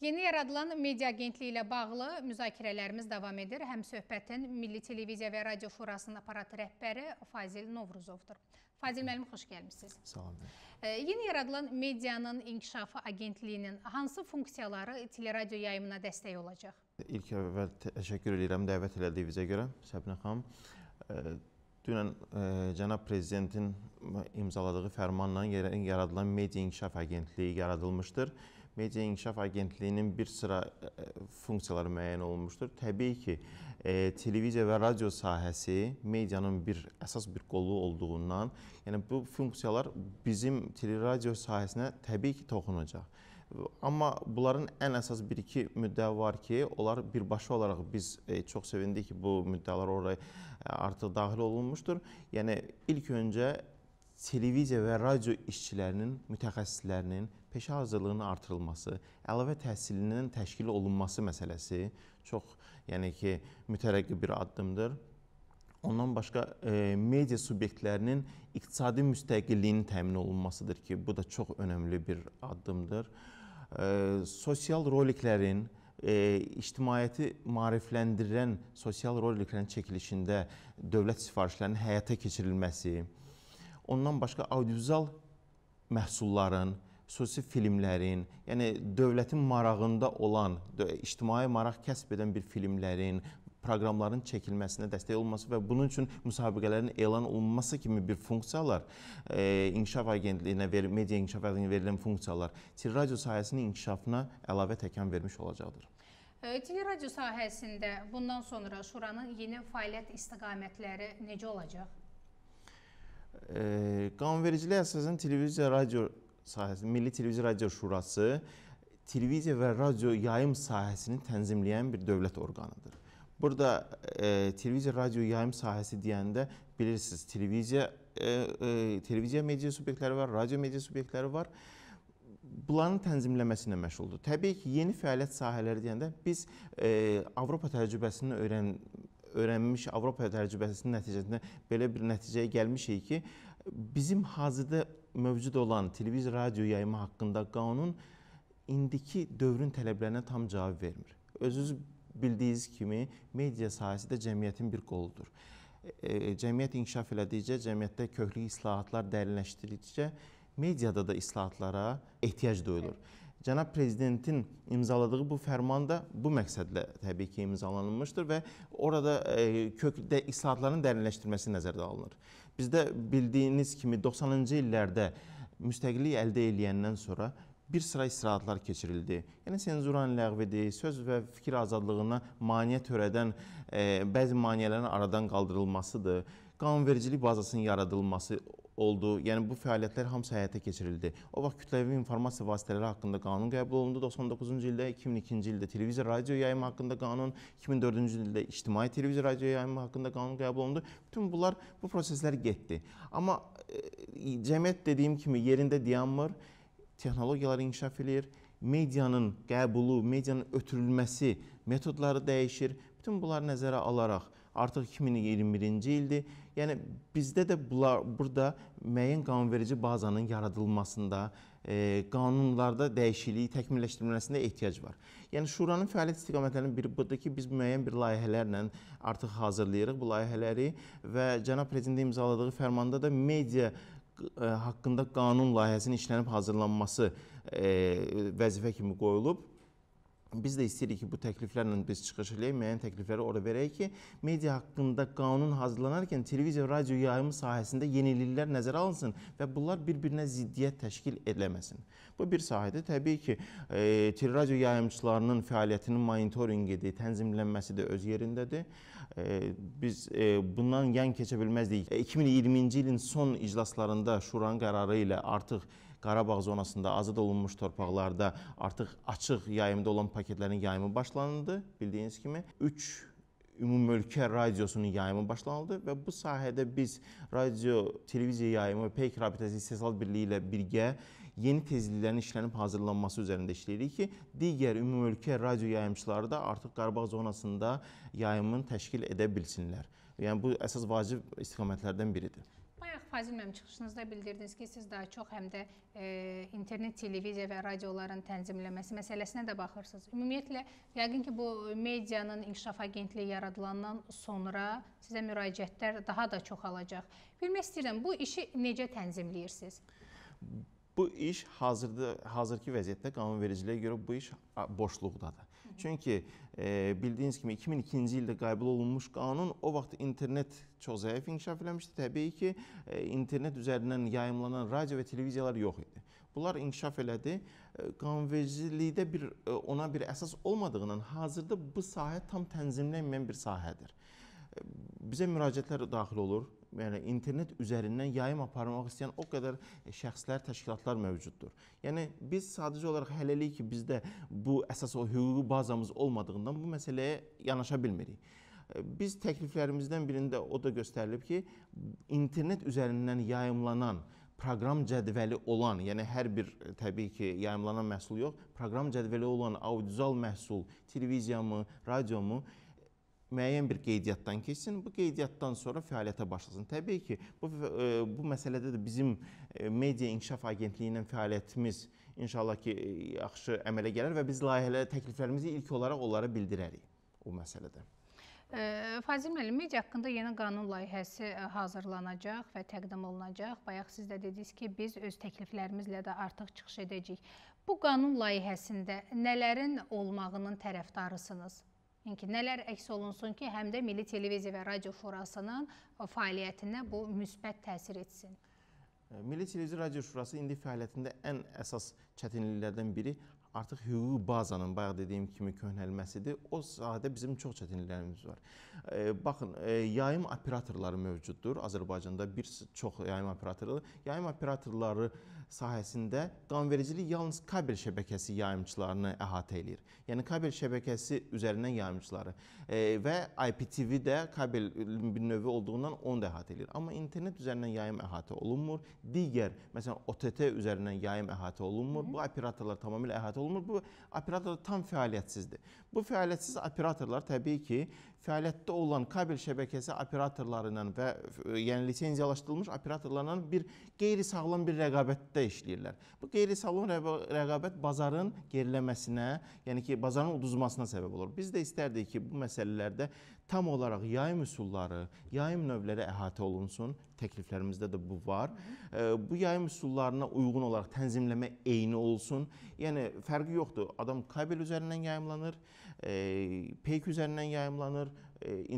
Yeni yaradılan media agentliyi ilə bağlı müzakirələrimiz davam edir. Həm söhbətin Milli Televiziya və Radio Şurasının aparat rəhbəri Fazil Novruzovdur. Fazil müəllim, xoş gəlmişsiniz. Sağ olun. E, yeni yaradılan medianın inkişafı agentliyinin hansı funksiyaları teleradio yayımına dəstək olacaq? İlk əvvəl təşəkkür edirəm dəvət elədiyinizə görə Səbinə xanım. E, Dünən e, cənab prezidentin imzaladığı fərmanla yaradılan media inkişaf agentliyi yaradılmışdır. E, Media İnkişaf Agentliyinin bir sıra e, e, funksiyaları müəyyən olunmuşdur. Təbii ki, e, televiziya və radio sahəsi medianın bir əsas bir qolu olduğundan, yəni bu funksiyalar bizim teleradio sahəsinə təbii ki, toxunacaq. Amma bunların ən əsas bir iki müddəyi var ki, onlar birbaşa olaraq biz e, çox sevindik ki, bu müddəalar oraya artıq daxil olunmuşdur. Yəni ilk öncə televiziya və radio işçilərinin, mütəxəssislərinin peşə hazırlığının artırılması, əlavə təhsilinin təşkil olunması məsələsi çox, yəni ki, mütərəqqi bir addımdır. Ondan başqa e, media subyektlərinin iqtisadi müstəqilliyinin təmin olunmasıdır ki, bu da çox önəmli bir addımdır. E, sosial roliklərin, e, ictimaiyyəti maarifləndirən sosial roliklərin çəkilişində dövlət sifarişlərinin həyata keçirilməsi, Ondan başqa audiovizual məhsulların, xüsusi filmlərin, yəni dövlətin marağında olan, ictimai maraq kəsb edən bir filmlərin, proqramların çəkilməsinə dəstək olması və bunun üçün müsabiqələrin elan olunması kimi bir funksiyalar e, inkişaf agentliyinə ver, media inkişaf agentliyinə verilən funksiyalar teleradio sahəsinin inkişafına əlavə təkan vermiş olacaqdır. E, teleradio sahəsində bundan sonra şuranın yeni fəaliyyət istiqamətləri necə olacaq? qanunvericilik əsasən televiziya, radio sahəsi, Milli Televiziya Radio Şurası televiziya və radio yayım sahəsini tənzimləyən bir dövlət orqanıdır. Burada e, televiziya, radio yayım sahəsi deyəndə bilirsiniz, televiziya e, e, televiziya media subyektləri var, radio media subyektləri var. Bunların tənzimləməsi ilə məşğuldur. Təbii ki, yeni fəaliyyət sahələri deyəndə biz e, Avropa təcrübəsini öyrən öyrənmiş Avropa təcrübəsinin nəticəsində belə bir nəticəyə gəlmişik ki, bizim hazırda mövcud olan televiziya, radio yayımı haqqında qanun indiki dövrün tələblərinə tam cavab vermir. Özünüz bildiyiniz kimi media sahəsi də cəmiyyətin bir qoludur. E, e cəmiyyət inkişaf elədikcə, cəmiyyətdə köklü islahatlar dərinləşdirdikcə mediada da islahatlara ehtiyac duyulur. Evet. Cənab Prezidentin imzaladığı bu fərman da bu məqsədlə təbii ki, imzalanılmışdır və orada e, kökdə islahatların dərinləşdirilməsi nəzərdə alınır. Bizdə bildiyiniz kimi 90-cı illərdə müstəqillik əldə edəndən sonra bir sıra islahatlar keçirildi. Yəni senzuranın ləğvidir, söz və fikir azadlığına maneə törədən e, bəzi maneələrin aradan qaldırılmasıdır. Qanunvericilik bazasının yaradılması oldu. Yəni bu fəaliyyətlər hamısı həyata keçirildi. O vaxt kütləvi informasiya vasitələri haqqında qanun qəbul olundu 99-cu ildə, 2002-ci ildə televiziya, radio yayımı haqqında qanun, 2004-cü ildə ictimai televiziya, radio yayımı haqqında qanun qəbul olundu. Bütün bunlar bu proseslər getdi. Amma e, cəmiyyət dediyim kimi yerində dayanmır. Texnologiyalar inkişaf eləyir medianın qəbulu, medianın ötürülməsi metodları dəyişir. Bütün bunları nəzərə alaraq artıq 2021-ci ildir. Yəni bizdə də bula, burada müəyyən qanunverici bazanın yaradılmasında, e, qanunlarda dəyişikliyi təkmilləşdirilməsində ehtiyac var. Yəni şuranın fəaliyyət istiqamətlərinin biri budur ki, biz müəyyən bir layihələrlə artıq hazırlayırıq bu layihələri və cənab prezidentin imzaladığı fərmanda da media e, haqqında qanun layihəsinin işlənib hazırlanması e, vəzifə kimi qoyulub biz də istəyirik ki, bu təkliflərlə biz çıxış eləyək, müəyyən təklifləri ora verək ki, media haqqında qanun hazırlanarkən televiziya, radio yayımı sahəsində yeniliklər nəzərə alınsın və bunlar bir-birinə ziddiyyət təşkil eləməsin. Bu bir sahədə təbii ki, e, teleradio yayımçılarının fəaliyyətinin monitorinqidir, tənzimlənməsi də öz yerindədir. E, biz e, bundan yan keçə bilməzdik. E, 2020-ci ilin son iclaslarında Şuranın qərarı ilə artıq e, Qarabağ zonasında azad olunmuş torpaqlarda artıq açıq yayımda olan paketlərin yayımı başlanıldı, bildiyiniz kimi. 3 ümumölkə radiosunun yayımı başlanıldı və bu sahədə biz radio, televiziya yayımı və peyk rabitəsi istehsal birliyi ilə birgə yeni tezliklərin işlənib hazırlanması üzərində işləyirik ki, digər ümumölkə radio yayımçıları da artıq Qarabağ zonasında yayımını təşkil edə bilsinlər. Yəni bu əsas vacib istiqamətlərdən biridir. Fazil müəllim, çıxışınızda bildirdiniz ki, siz daha çox həm də e, internet, televiziya və radioların tənzimləməsi məsələsinə də baxırsınız. Ümumiyyətlə, yəqin ki, bu medianın inkişaf agentliyi yaradılandan sonra sizə müraciətlər daha da çoxalacaq. Bilmək istəyirəm, bu işi necə tənzimləyirsiniz? Bu iş hazırda hazırki vəziyyətdə qanunvericiliyə görə bu iş boşluqdadır. Hı -hı. Çünki e, bildiyiniz kimi 2002-ci ildə qəbul olunmuş qanun o vaxt internet çox zəif inkişaf eləmişdi. Təbii ki, e, internet üzərindən yayımlanan radio və televiziyalar yox idi. Bunlar inkişaf elədi. E, qanunvericilikdə bir e, ona bir əsas olmadığından hazırda bu sahə tam tənzimlənməyən bir sahədir bizə müraciətlər daxil olur. Yəni internet üzərindən yayım aparmaq istəyən o qədər e, şəxslər, təşkilatlar mövcuddur. Yəni biz sadəcə olaraq hələlik ki, bizdə bu əsas o hüquqi bazamız olmadığından bu məsələyə yanaşa bilmirik e, biz təkliflərimizdən birində o da göstərilib ki, internet üzərindən yayımlanan proqram cədvəli olan, yəni hər bir e, təbii ki, yayımlanan məhsul yox, proqram cədvəli olan audiovizual məhsul, televiziyamı, radiomu, mu müəyyən bir qeydiyyatdan keçsin, bu qeydiyyatdan sonra fəaliyyətə başlasın. Təbii ki, bu e, bu məsələdə də bizim e, Media İnkişaf Agentliyi ilə fəaliyyətimiz inşallah ki, e, yaxşı əmələ gələr və biz layihələrə təkliflərimizi ilk olaraq onlara bildirərik o məsələdə. Fazil müəllim, media haqqında yeni qanun layihəsi hazırlanacaq və təqdim olunacaq. Bayaq siz də dediniz ki, biz öz təkliflərimizlə də artıq çıxış edəcəyik. Bu qanun layihəsində nələrin olmağının tərəfdarısınız? Yəni ki, nələr əks olunsun ki, həm də Milli Televiziya və Radio Şurasının fəaliyyətinə bu müsbət təsir etsin? Milli Televiziya Radio Şurası indi fəaliyyətində ən əsas çətinliklərdən biri artıq hüquqi bazanın bayaq dediyim kimi köhnəlməsidir. O sahədə bizim çox çətinliklərimiz var. E, baxın, e, yayım operatorları mövcuddur. Azərbaycanda bir çox yayım operatoru, yayım operatorları sahəsində qanunvericilik yalnız kabel şəbəkəsi yayımçılarını əhatə eləyir. Yəni kabel şəbəkəsi üzərindən yayımçıları e, və IPTV də kabel bir növü olduğundan onu da əhatə eləyir. Amma internet üzərindən yayım əhatə olunmur. Digər, məsələn, OTT üzərindən yayım əhatə olunmur. Bu operatorlar tamamilə əhatə olunmur. Bu operator tam fəaliyyətsizdir. Bu fəaliyyətsiz operatorlar təbii ki, fəaliyyətdə olan kabel şəbəkəsi operatorları ilə və e, yəni lisenziyalaşdırılmış operatorlarla bir qeyri-sağlam bir rəqabətdə işləyirlər. Bu qeyri-sağlam rəqabət bazarın geriləməsinə, yəni ki, bazarın uduzmasına səbəb olur. Biz də istərdik ki, bu məsələlərdə tam olaraq yayım üsulları, yayım növləri əhatə olunsun. Təkliflərimizdə də bu var. Bu yayım üsullarına uyğun olaraq tənzimləmə eyni olsun. Yəni fərqi yoxdur. Adam kabel üzərindən yayımlanır, peyk üzərindən yayımlanır,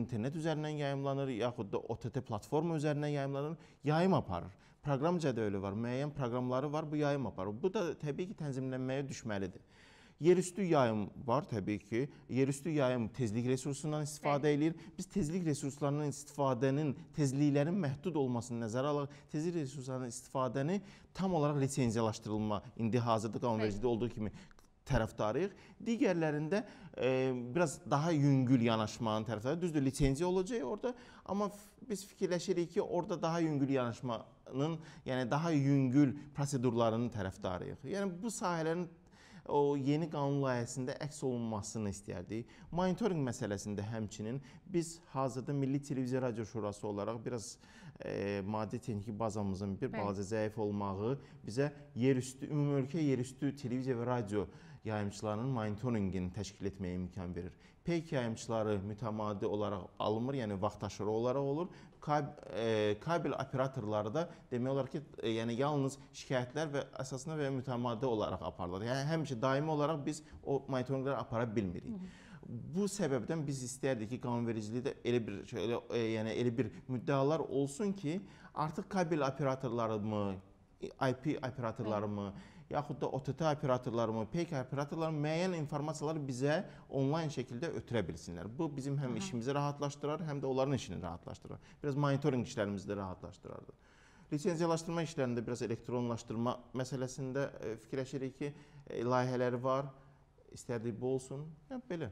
internet üzərindən yayımlanır, yaxud da OTT platforma üzərindən yayımlanır, yayım aparır. Proqram cədvəli var, müəyyən proqramları var, bu yayım aparır. Bu da təbii ki, tənzimlənməyə düşməlidir. Yerüstü yayım var təbii ki. Yerüstü yayım tezlik resursundan istifadə Hə. eləyir. Biz tezlik resurslarının istifadənin, tezliklərin məhdud olmasını nəzərə alaraq tezlik resurslarının istifadəni tam olaraq lisenziyalaşdırılma indi hazırda qanunvericilikdə olduğu kimi tərəfdarıyıq. Digərlərində e, biraz daha yüngül yanaşmanın tərəfdarı. Düzdür, lisenziya olacaq orada, amma biz fikirləşirik ki, orada daha yüngül yanaşmanın, yəni daha yüngül prosedurlarının tərəfdarıyıq. Yəni bu sahələrin o yeni qanun layihəsində əks olunmasını istərdik. Monitorinq məsələsində həmçinin biz hazırda Milli Televiziya Radio Şurası olaraq biraz e, maddi texniki bazamızın bir balaca zəif olmağı bizə yerüstü ümumölkə yerüstü televiziya və radio e, yayımçılarının monitorinqini təşkil etməyə imkan verir. Peyk yayımçıları mütəmadi olaraq alınmır, yəni vaxtaşırı olaraq olur. Kab e, kabel operatorları da demək olar ki, e, yəni yalnız şikayətlər və əsasında və mütəmadi olaraq aparılır. Yəni həmişə daimi olaraq biz o monitorinqləri apara bilmirik. Hı -hı. Bu səbəbdən biz istərdik ki, qanunvericilikdə elə bir şöyle, e, yəni elə bir müddəalar olsun ki, artıq kabel operatorları mı, IP operatorları mı, Hı yaxud da OTT operatorlarımı, PK operatorlarımı müəyyən informasiyaları bizə onlayn şəkildə ötürə bilsinlər. Bu bizim həm Aha. işimizi rahatlaşdırar, həm də onların işini rahatlaşdırır. Biraz monitorinq işlərimizi də rahatlaşdırardı. Lisenziyalaşdırma işlərində biraz elektronlaşdırma məsələsində e, fikirləşirik ki, e, layihələri var, istədiyi bu olsun. Yəni belə.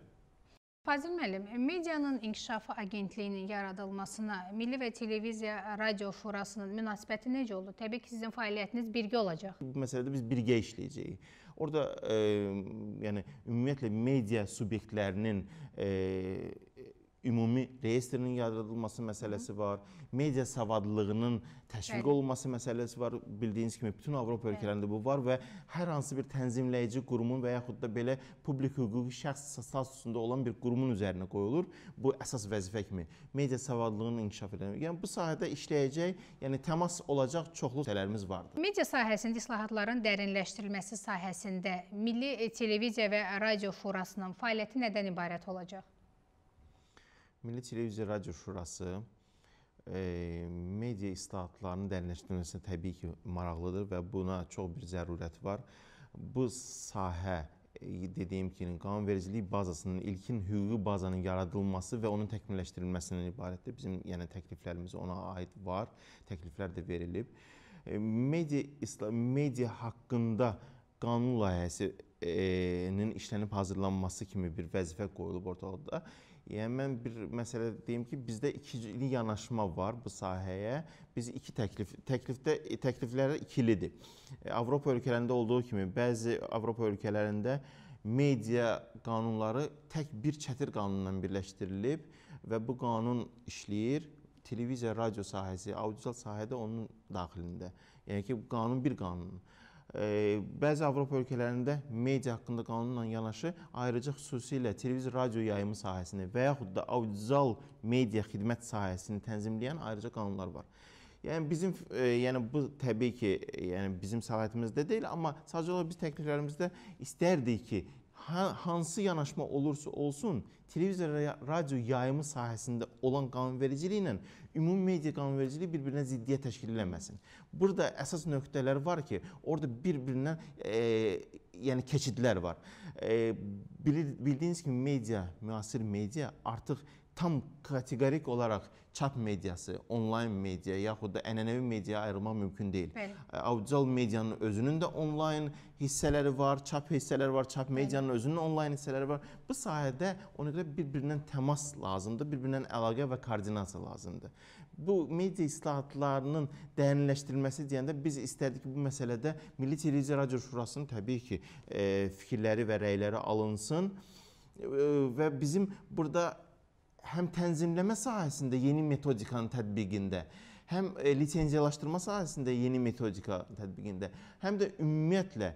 Fazil müəllim, medianın inkişafı agentliyinin yaradılmasına Milli və Televiziya Radio Şurasının münasibəti necə oldu? Təbii ki, sizin fəaliyyətiniz birgə olacaq. Bu məsələdə biz birgə işləyəcəyik. Orda e, yəni ümumiyyətlə media subyektlərinin e, ümumi reyestrinin yaradılması məsələsi var, media savadlılığının təşviq Bəli. olunması məsələsi var. Bildiyiniz kimi bütün Avropa ölkələrində bu var və hər hansı bir tənzimləyici qurumun və yaxud da belə publik hüquqi şəxs statusunda olan bir qurumun üzərinə qoyulur. Bu əsas vəzifə kimi media savadlılığının inkişaf edilməsi. Yəni bu sahədə işləyəcək, yəni təmas olacaq çoxlu səhələrimiz vardır. Media sahəsində islahatların dərinləşdirilməsi sahəsində Milli e, Televiziya və Radio Şurasının fəaliyyəti nədən ibarət olacaq? Milli Televiziya Radio Şurası e, media islahatlarının dərinləşdirilməsi təbii ki, maraqlıdır və buna çox bir zərurət var. Bu sahə e, dediyim kimi qanunvericilik bazasının ilkin hüquqi bazanın yaradılması və onun təkmilləşdirilməsindən ibarətdir. Bizim yəni təkliflərimiz ona aid var, təkliflər də verilib. E, media media haqqında qanun layihəsinin e, işlənib hazırlanması kimi bir vəzifə qoyulub ortalıqda. Yəni mən bir məsələ deyim ki, bizdə ikili yanaşma var bu sahəyə. Biz iki təklif təklifdə təkliflər ikilidir. E, Avropa ölkələrində olduğu kimi bəzi Avropa ölkələrində media qanunları tək bir çətir qanunundan birləşdirilib və bu qanun işləyir televiziya, radio sahəsi, audiovizual sahədə onun daxilində. Yəni ki, qanun bir qanun. Bəzi Avropa ölkələrində media haqqında qanunla yanaşı ayrıca xüsusilə televiziya, radio yayımı sahəsini və yaxud da audiovizual media xidmət sahəsini tənzimləyən ayrıca qanunlar var. Yəni bizim e, yəni bu təbii ki, e, yəni bizim səlahiyyətimizdə deyil, amma sadəcə olaraq biz təkliflərimizdə istərdik ki, hansı yanaşma olursa olsun, televizor və radio yayımı sahəsində olan qanunvericiliyi ilə ümumi media qanunvericiliyi bir-birinə ziddiyyət təşkil eləməsin. Burada əsas nöqtələr var ki, orada bir-birindən e, yəni keçidlər var. E, bilir, bildiyiniz kimi media, müasir media artıq tam kateqorik olaraq çap mediası, onlayn media yaxud da ənənəvi mediaya ayırmaq mümkün deyil. Bəli. Audial medianın özünün də onlayn hissələri var, çap hissələri var, çap medianın Bəli. özünün onlayn hissələri var. Bu sahədə ona görə bir-birindən təmas lazımdır, bir-birindən əlaqə və koordinasiya lazımdır. Bu media islahatlarının dəyərləşdirilməsi deyəndə biz istərdik ki, bu məsələdə Milli Televiziya Radio Şurasının təbii ki, e, fikirləri və rəyləri alınsın e, və bizim burada həm tənzimləmə sahəsində yeni metodikanın tətbiqində, həm e, lisenziyalaşdırma sahəsində yeni metodika tətbiqində, həm də ümumiyyətlə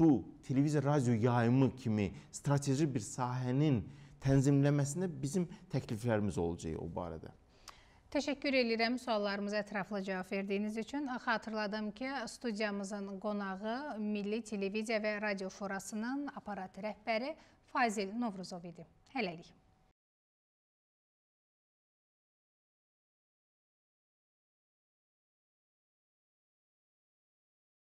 bu televiziya, radio yayımı kimi strateji bir sahənin tənzimləməsində bizim təkliflərimiz olacaq o barədə. Təşəkkür edirəm suallarımıza ətraflı cavab verdiyiniz üçün. Xatırladım ki, studiyamızın qonağı Milli Televiziya və Radio Şurasının aparat rəhbəri Fazil Novruzov idi. Hələlik.